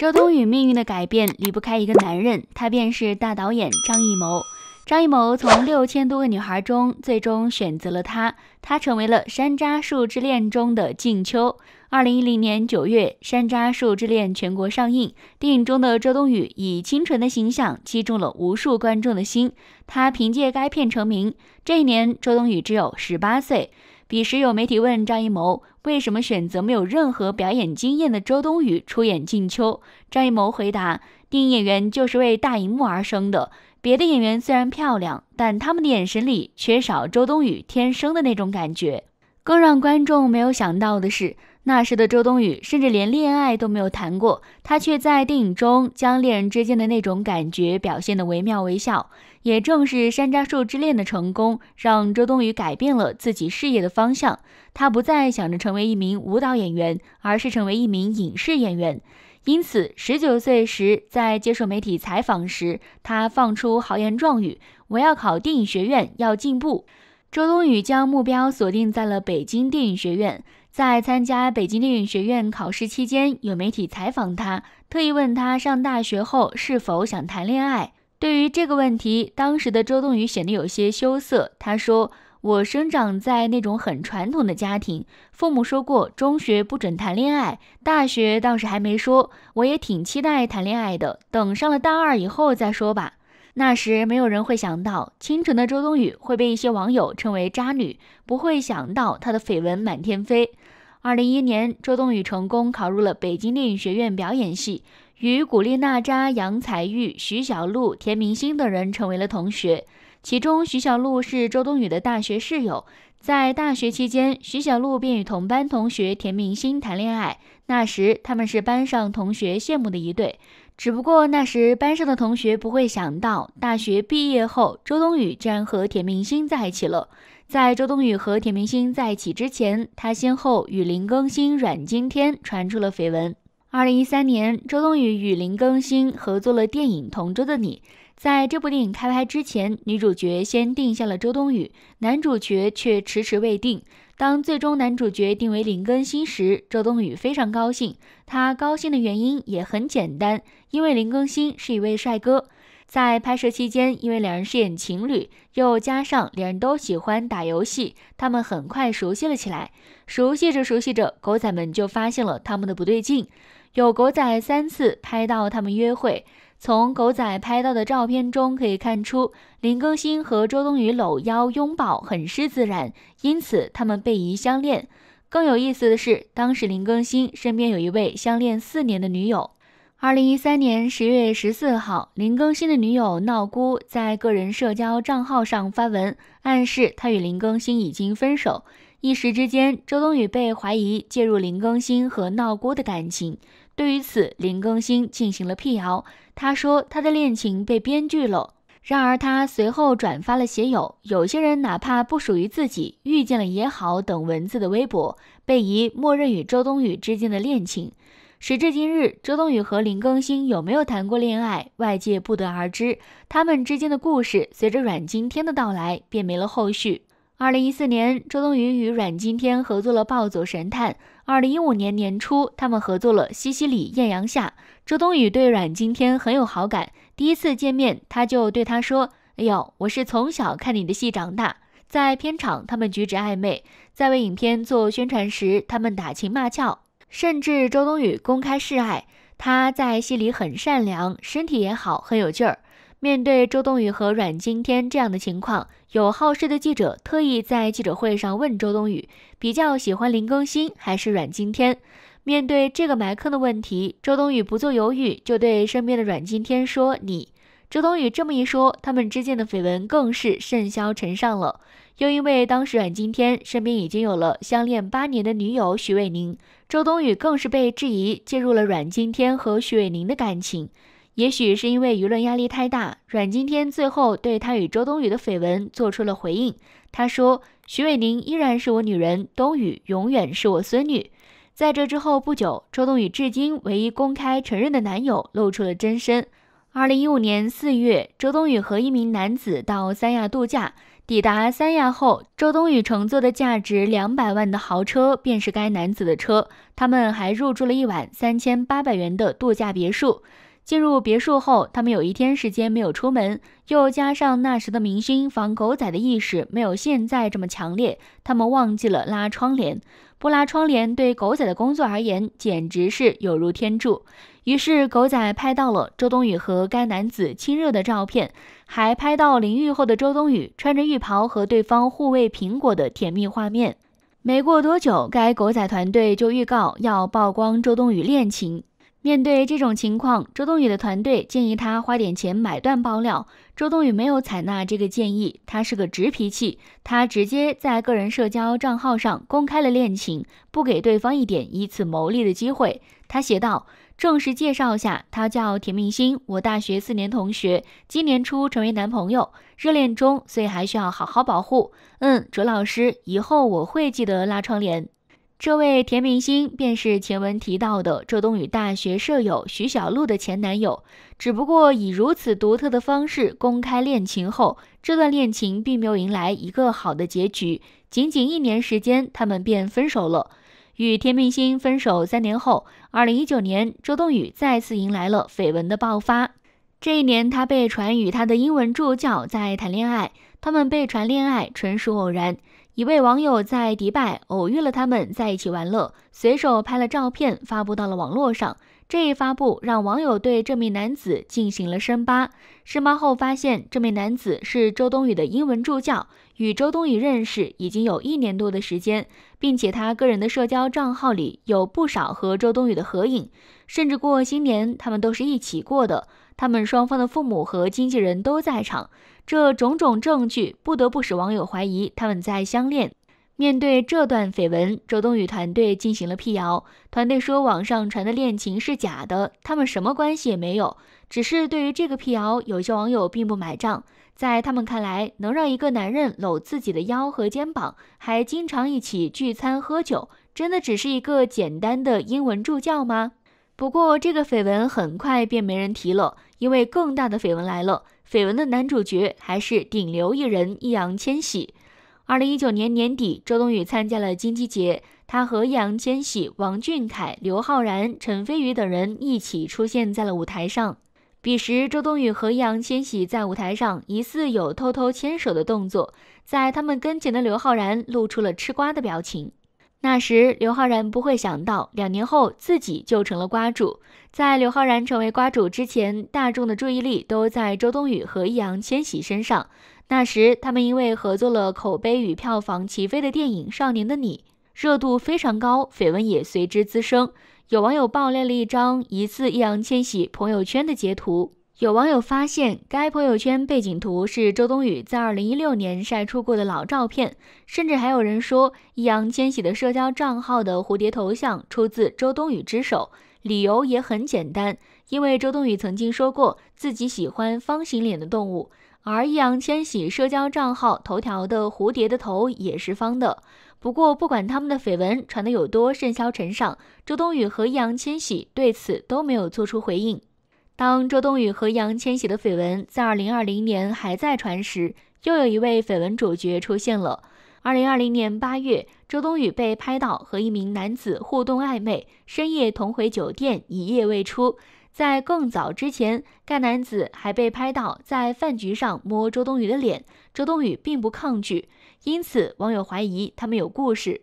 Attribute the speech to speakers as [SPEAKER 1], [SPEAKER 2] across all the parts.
[SPEAKER 1] 周冬雨命运的改变离不开一个男人，他便是大导演张艺谋。张艺谋从六千多个女孩中，最终选择了她，她成为了《山楂树之恋》中的静秋。二零一零年九月，《山楂树之恋》全国上映，电影中的周冬雨以清纯的形象击中了无数观众的心，她凭借该片成名。这一年，周冬雨只有十八岁。彼时有媒体问张艺谋为什么选择没有任何表演经验的周冬雨出演静秋，张艺谋回答：“电影演员就是为大荧幕而生的，别的演员虽然漂亮，但他们的眼神里缺少周冬雨天生的那种感觉。”更让观众没有想到的是。那时的周冬雨甚至连恋爱都没有谈过，她却在电影中将恋人之间的那种感觉表现得惟妙惟肖。也正是《山楂树之恋》的成功，让周冬雨改变了自己事业的方向。她不再想着成为一名舞蹈演员，而是成为一名影视演员。因此，十九岁时在接受媒体采访时，她放出豪言壮语：“我要考电影学院，要进步。”周冬雨将目标锁定在了北京电影学院。在参加北京电影学院考试期间，有媒体采访他，特意问他上大学后是否想谈恋爱。对于这个问题，当时的周冬雨显得有些羞涩。她说：“我生长在那种很传统的家庭，父母说过中学不准谈恋爱，大学倒是还没说。我也挺期待谈恋爱的，等上了大二以后再说吧。”那时没有人会想到清纯的周冬雨会被一些网友称为渣女，不会想到她的绯闻满天飞。二零一一年，周冬雨成功考入了北京电影学院表演系，与古力娜扎、杨采钰、徐小璐、田明星等人成为了同学。其中，徐小璐是周冬雨的大学室友。在大学期间，徐小璐便与同班同学田明星谈恋爱，那时他们是班上同学羡慕的一对。只不过那时班上的同学不会想到，大学毕业后，周冬雨竟然和田明星在一起了。在周冬雨和田明星在一起之前，她先后与林更新、阮经天传出了绯闻。二零一三年，周冬雨与林更新合作了电影《同桌的你》。在这部电影开拍之前，女主角先定下了周冬雨，男主角却迟迟未定。当最终男主角定为林更新时，周冬雨非常高兴。她高兴的原因也很简单，因为林更新是一位帅哥。在拍摄期间，因为两人饰演情侣，又加上两人都喜欢打游戏，他们很快熟悉了起来。熟悉着熟悉着，狗仔们就发现了他们的不对劲。有狗仔三次拍到他们约会。从狗仔拍到的照片中可以看出，林更新和周冬雨搂腰拥抱，很是自然，因此他们被疑相恋。更有意思的是，当时林更新身边有一位相恋四年的女友。二零一三年十月十四号，林更新的女友闹姑在个人社交账号上发文，暗示他与林更新已经分手。一时之间，周冬雨被怀疑介入林更新和闹姑的感情。对于此，林更新进行了辟谣。他说他的恋情被编剧了。然而，他随后转发了写有“有些人哪怕不属于自己遇见了也好”等文字的微博，被疑默认与周冬雨之间的恋情。时至今日，周冬雨和林更新有没有谈过恋爱，外界不得而知。他们之间的故事，随着阮经天的到来便没了后续。二零一四年，周冬雨与阮经天合作了《暴走神探》。二零一五年年初，他们合作了《西西里艳阳下》。周冬雨对阮经天很有好感，第一次见面他就对他说：“哎呦，我是从小看你的戏长大。”在片场，他们举止暧昧；在为影片做宣传时，他们打情骂俏，甚至周冬雨公开示爱。他在戏里很善良，身体也好，很有劲儿。面对周冬雨和阮经天这样的情况，有好事的记者特意在记者会上问周冬雨，比较喜欢林更新还是阮经天。面对这个埋坑的问题，周冬雨不做犹豫，就对身边的阮经天说：“你。”周冬雨这么一说，他们之间的绯闻更是甚嚣尘上。了，又因为当时阮经天身边已经有了相恋八年的女友徐伟宁，周冬雨更是被质疑介入了阮经天和徐伟宁的感情。也许是因为舆论压力太大，阮经天最后对他与周冬雨的绯闻做出了回应。他说：“徐伟宁依然是我女人，冬雨永远是我孙女。”在这之后不久，周冬雨至今唯一公开承认的男友露出了真身。二零一五年四月，周冬雨和一名男子到三亚度假。抵达三亚后，周冬雨乘坐的价值两百万的豪车便是该男子的车。他们还入住了一晚三千八百元的度假别墅。进入别墅后，他们有一天时间没有出门，又加上那时的明星防狗仔的意识没有现在这么强烈，他们忘记了拉窗帘。不拉窗帘对狗仔的工作而言简直是有如天助。于是，狗仔拍到了周冬雨和该男子亲热的照片，还拍到淋浴后的周冬雨穿着浴袍和对方互喂苹果的甜蜜画面。没过多久，该狗仔团队就预告要曝光周冬雨恋情。面对这种情况，周冬雨的团队建议他花点钱买断爆料。周冬雨没有采纳这个建议，他是个直脾气，他直接在个人社交账号上公开了恋情，不给对方一点以此牟利的机会。他写道：“正式介绍下，他叫田明星，我大学四年同学，今年初成为男朋友，热恋中，所以还需要好好保护。”嗯，卓老师，以后我会记得拉窗帘。这位田明星便是前文提到的周冬雨大学舍友徐小璐的前男友，只不过以如此独特的方式公开恋情后，这段恋情并没有迎来一个好的结局。仅仅一年时间，他们便分手了。与明星分手三年后，二零一九年，周冬雨再次迎来了绯闻的爆发。这一年，她被传与她的英文助教在谈恋爱，他们被传恋爱纯属偶然。一位网友在迪拜偶遇了他们在一起玩乐，随手拍了照片发布到了网络上。这一发布让网友对这名男子进行了深扒，深扒后发现这名男子是周冬雨的英文助教，与周冬雨认识已经有一年多的时间，并且他个人的社交账号里有不少和周冬雨的合影，甚至过新年他们都是一起过的。他们双方的父母和经纪人都在场，这种种证据不得不使网友怀疑他们在相恋。面对这段绯闻，周冬雨团队进行了辟谣，团队说网上传的恋情是假的，他们什么关系也没有。只是对于这个辟谣，有些网友并不买账，在他们看来，能让一个男人搂自己的腰和肩膀，还经常一起聚餐喝酒，真的只是一个简单的英文助教吗？不过，这个绯闻很快便没人提了，因为更大的绯闻来了。绯闻的男主角还是顶流艺人易烊千玺。二零一九年年底，周冬雨参加了金鸡节，她和易烊千玺、王俊凯、刘昊然、陈飞宇等人一起出现在了舞台上。彼时，周冬雨和易烊千玺在舞台上疑似有偷偷牵手的动作，在他们跟前的刘昊然露出了吃瓜的表情。那时，刘昊然不会想到，两年后自己就成了瓜主。在刘昊然成为瓜主之前，大众的注意力都在周冬雨和易烊千玺身上。那时，他们因为合作了口碑与票房齐飞的电影《少年的你》，热度非常高，绯闻也随之滋生。有网友爆料了一张疑似易烊千玺朋友圈的截图。有网友发现，该朋友圈背景图是周冬雨在二零一六年晒出过的老照片，甚至还有人说，易烊千玺的社交账号的蝴蝶头像出自周冬雨之手，理由也很简单，因为周冬雨曾经说过自己喜欢方形脸的动物，而易烊千玺社交账号头条的蝴蝶的头也是方的。不过，不管他们的绯闻传得有多甚嚣尘上，周冬雨和易烊千玺对此都没有做出回应。当周冬雨和易烊千玺的绯闻在2020年还在传时，又有一位绯闻主角出现了。2020年8月，周冬雨被拍到和一名男子互动暧昧，深夜同回酒店，一夜未出。在更早之前，该男子还被拍到在饭局上摸周冬雨的脸，周冬雨并不抗拒，因此网友怀疑他们有故事。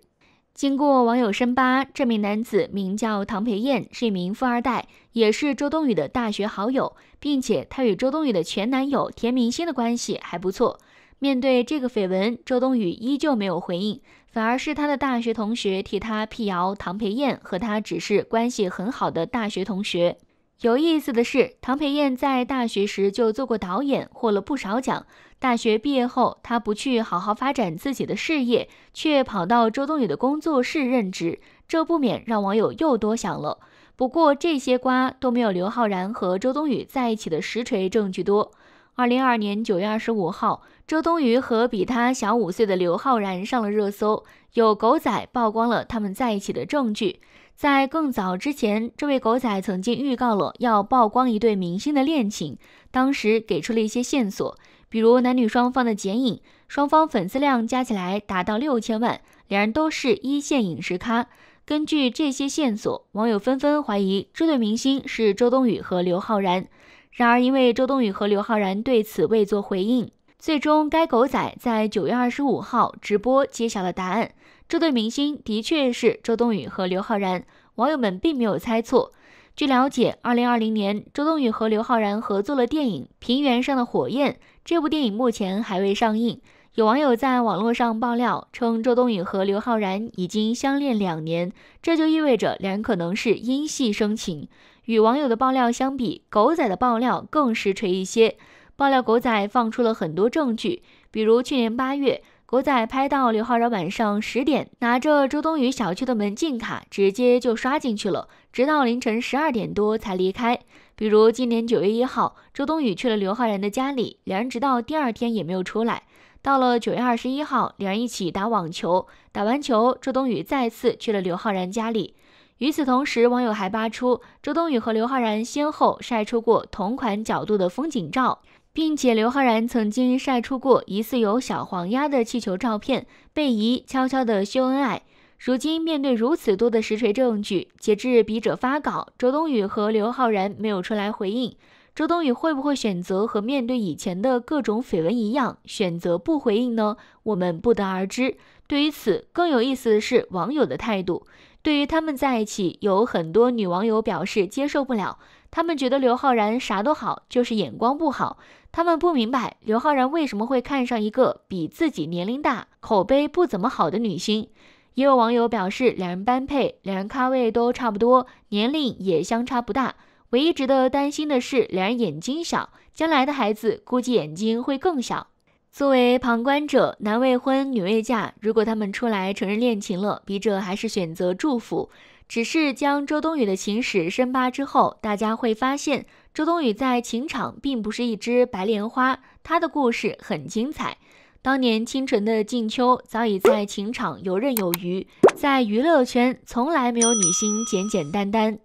[SPEAKER 1] 经过网友深扒，这名男子名叫唐培燕，是一名富二代，也是周冬雨的大学好友，并且他与周冬雨的前男友田明星的关系还不错。面对这个绯闻，周冬雨依旧没有回应，反而是他的大学同学替他辟谣，唐培燕和他只是关系很好的大学同学。有意思的是，唐培燕在大学时就做过导演，获了不少奖。大学毕业后，她不去好好发展自己的事业，却跑到周冬雨的工作室任职，这不免让网友又多想了。不过，这些瓜都没有刘昊然和周冬雨在一起的实锤证据多。二零二二年九月二十五号，周冬雨和比她小五岁的刘昊然上了热搜，有狗仔曝光了他们在一起的证据。在更早之前，这位狗仔曾经预告了要曝光一对明星的恋情，当时给出了一些线索，比如男女双方的剪影，双方粉丝量加起来达到六千万，两人都是一线影视咖。根据这些线索，网友纷纷怀疑这对明星是周冬雨和刘昊然。然而，因为周冬雨和刘昊然对此未作回应，最终该狗仔在九月二十五号直播揭晓了答案。这对明星的确是周冬雨和刘昊然，网友们并没有猜错。据了解，二零二零年周冬雨和刘昊然合作了电影《平原上的火焰》，这部电影目前还未上映。有网友在网络上爆料称，周冬雨和刘昊然已经相恋两年，这就意味着两人可能是因戏生情。与网友的爆料相比，狗仔的爆料更实锤一些。爆料狗仔放出了很多证据，比如去年八月。狗仔拍到刘昊然晚上十点拿着周冬雨小区的门禁卡，直接就刷进去了，直到凌晨十二点多才离开。比如今年九月一号，周冬雨去了刘昊然的家里，两人直到第二天也没有出来。到了九月二十一号，两人一起打网球，打完球，周冬雨再次去了刘昊然家里。与此同时，网友还扒出周冬雨和刘昊然先后晒出过同款角度的风景照。并且刘昊然曾经晒出过疑似有小黄鸭的气球照片，被疑悄悄的秀恩爱。如今面对如此多的实锤证据，截至笔者发稿，周冬雨和刘昊然没有出来回应。周冬雨会不会选择和面对以前的各种绯闻一样，选择不回应呢？我们不得而知。对于此，更有意思的是网友的态度。对于他们在一起，有很多女网友表示接受不了。他们觉得刘昊然啥都好，就是眼光不好。他们不明白刘昊然为什么会看上一个比自己年龄大、口碑不怎么好的女星。也有网友表示，两人般配，两人咖位都差不多，年龄也相差不大。唯一值得担心的是，两人眼睛小，将来的孩子估计眼睛会更小。作为旁观者，男未婚女未嫁，如果他们出来承认恋情了，笔者还是选择祝福。只是将周冬雨的情史深扒之后，大家会发现，周冬雨在情场并不是一只白莲花，她的故事很精彩。当年清纯的静秋早已在情场游刃有余，在娱乐圈从来没有女星简简单单。